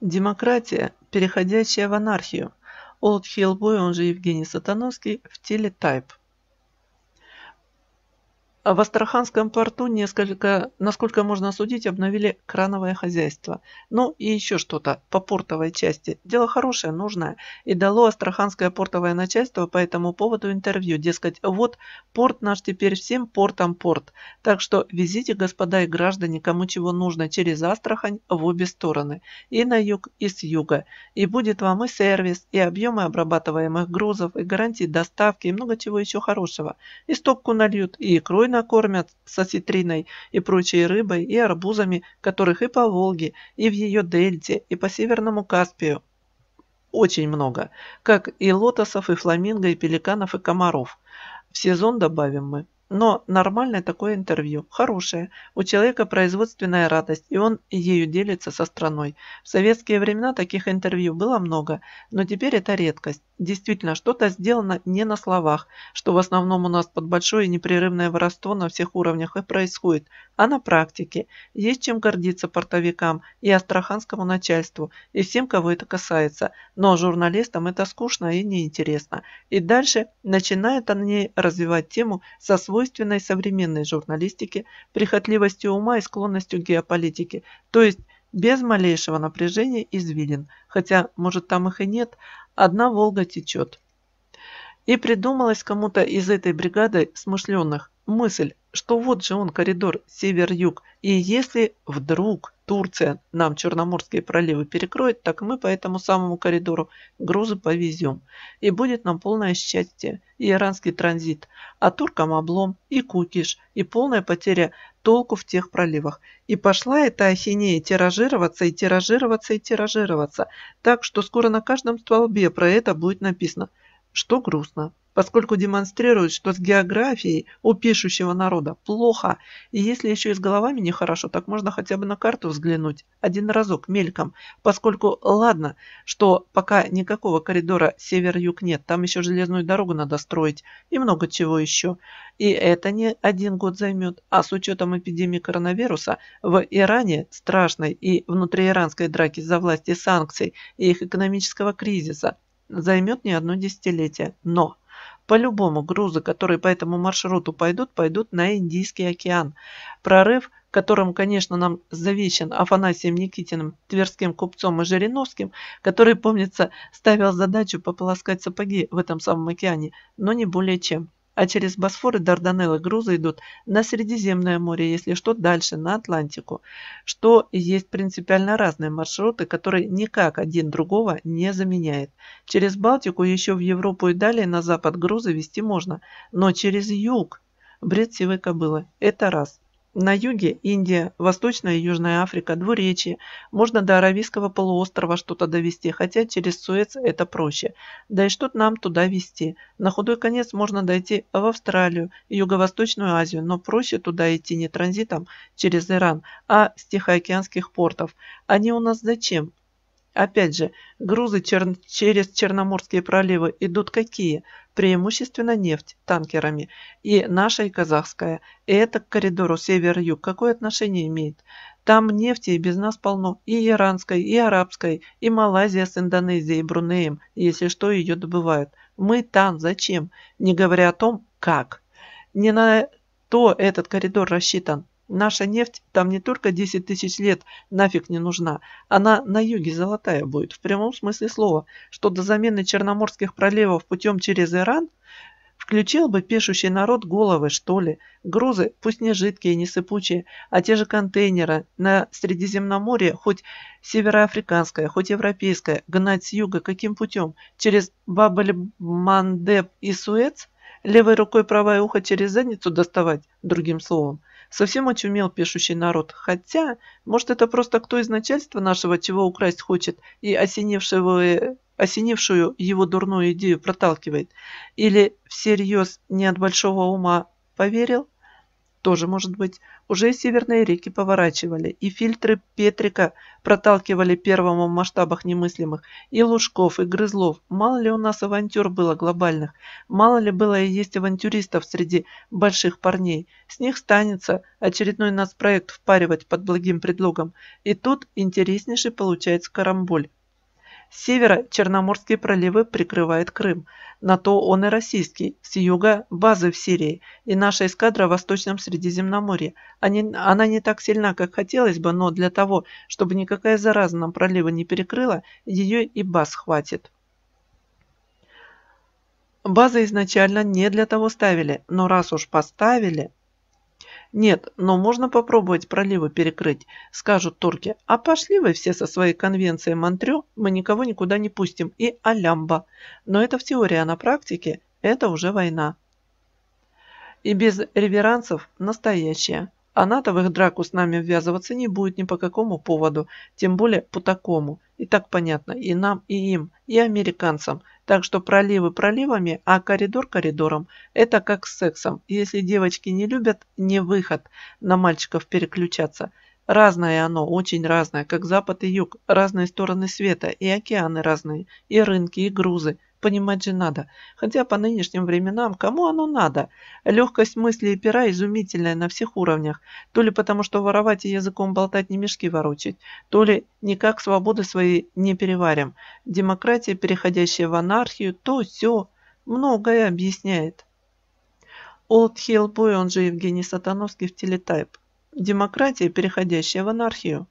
Демократия, переходящая в анархию. Олд Хиллбой, он же Евгений Сатановский, в теле Тайп. В Астраханском порту несколько, насколько можно судить, обновили крановое хозяйство. Ну и еще что-то по портовой части. Дело хорошее, нужное. И дало Астраханское портовое начальство по этому поводу интервью. Дескать, вот порт наш теперь всем портом порт. Так что везите, господа и граждане, кому чего нужно, через Астрахань в обе стороны. И на юг, и с юга. И будет вам и сервис, и объемы обрабатываемых грузов, и гарантии доставки, и много чего еще хорошего. И стопку нальют, и икрой накормят со ситриной и прочей рыбой и арбузами, которых и по Волге, и в ее дельте, и по Северному Каспию. Очень много, как и лотосов, и фламинго, и пеликанов, и комаров. В сезон добавим мы. Но нормальное такое интервью, хорошее. У человека производственная радость, и он ею делится со страной. В советские времена таких интервью было много, но теперь это редкость. Действительно, что-то сделано не на словах, что в основном у нас под большое непрерывное воровство на всех уровнях и происходит, а на практике. Есть чем гордиться портовикам и астраханскому начальству, и всем, кого это касается. Но журналистам это скучно и неинтересно. И дальше начинают они развивать тему со свой свойственной современной журналистике, прихотливостью ума и склонностью к геополитике, то есть без малейшего напряжения извилин, хотя, может, там их и нет, одна Волга течет. И придумалась кому-то из этой бригады смышленных мысль, что вот же он коридор север-юг, и если вдруг Турция нам Черноморские проливы перекроет, так мы по этому самому коридору грузы повезем. И будет нам полное счастье, и иранский транзит, а туркам облом, и кукиш, и полная потеря толку в тех проливах. И пошла эта ахинея тиражироваться, и тиражироваться, и тиражироваться, так что скоро на каждом столбе про это будет написано, что грустно поскольку демонстрирует, что с географией у пишущего народа плохо, и если еще и с головами нехорошо, так можно хотя бы на карту взглянуть один разок мельком, поскольку ладно, что пока никакого коридора север-юг нет, там еще железную дорогу надо строить и много чего еще. И это не один год займет, а с учетом эпидемии коронавируса в Иране страшной и внутрииранской драки за власти, санкций и их экономического кризиса займет не одно десятилетие. Но по-любому грузы, которые по этому маршруту пойдут, пойдут на Индийский океан. Прорыв, которым, конечно, нам завещен Афанасием Никитиным, тверским купцом и Жириновским, который, помнится, ставил задачу пополоскать сапоги в этом самом океане, но не более чем а через Босфор и Дарданеллы грузы идут на Средиземное море, если что, дальше, на Атлантику, что есть принципиально разные маршруты, которые никак один другого не заменяет. Через Балтику еще в Европу и далее на запад грузы вести можно, но через юг бред сивой кобылы – это раз – на юге Индия, Восточная и Южная Африка, двуречие. Можно до Аравийского полуострова что-то довести, хотя через Суэц это проще. Да и что нам туда вести? На худой конец можно дойти в Австралию, Юго-Восточную Азию, но проще туда идти не транзитом через Иран, а с Тихоокеанских портов. Они у нас зачем? Опять же, грузы чер... через Черноморские проливы идут какие? Преимущественно нефть танкерами и наша и казахская. И это к коридору север-юг какое отношение имеет? Там нефти и без нас полно и иранской, и арабской, и Малайзия с Индонезией, и Брунеем, если что, ее добывают. Мы там зачем? Не говоря о том, как. Не на то этот коридор рассчитан. Наша нефть там не только 10 тысяч лет нафиг не нужна. Она на юге золотая будет, в прямом смысле слова. Что до замены черноморских проливов путем через Иран, включил бы пешущий народ головы, что ли. Грузы, пусть не жидкие, не сыпучие, а те же контейнеры на Средиземноморье, хоть североафриканское, хоть европейское, гнать с юга каким путем? Через Бабль-Мандеб и Суэц? Левой рукой правое ухо через задницу доставать, другим словом. Совсем очумел пишущий народ. Хотя, может, это просто кто из начальства нашего чего украсть хочет и осенившего э, осенившую его дурную идею проталкивает. Или всерьез не от большого ума поверил? тоже может быть, уже северные реки поворачивали, и фильтры Петрика проталкивали первому в масштабах немыслимых, и Лужков, и Грызлов. Мало ли у нас авантюр было глобальных, мало ли было и есть авантюристов среди больших парней. С них станется очередной нас проект впаривать под благим предлогом. И тут интереснейший получается карамболь севера Черноморские проливы прикрывает Крым. На то он и российский. С юга – базы в Сирии. И наша эскадра в Восточном Средиземноморье. Они, она не так сильна, как хотелось бы, но для того, чтобы никакая зараза нам пролива не перекрыла, ее и баз хватит. Базы изначально не для того ставили, но раз уж поставили, нет, но можно попробовать проливы перекрыть, скажут турки. А пошли вы все со своей конвенцией Монтрё, мы никого никуда не пустим, и алямба. Но это в теории, а на практике это уже война. И без реверансов настоящая. А НАТО в их драку с нами ввязываться не будет ни по какому поводу, тем более по такому. И так понятно и нам, и им, и американцам. Так что проливы проливами, а коридор коридором. Это как с сексом. Если девочки не любят, не выход на мальчиков переключаться. Разное оно, очень разное, как запад и юг, разные стороны света, и океаны разные, и рынки, и грузы – понимать же надо. Хотя по нынешним временам кому оно надо? Легкость мысли и пера изумительная на всех уровнях. То ли потому, что воровать и языком болтать не мешки ворочать, то ли никак свободы свои не переварим. Демократия, переходящая в анархию, то все многое объясняет. Old Hill Boy, он же Евгений Сатановский в телетайп. Демократия, переходящая в анархию.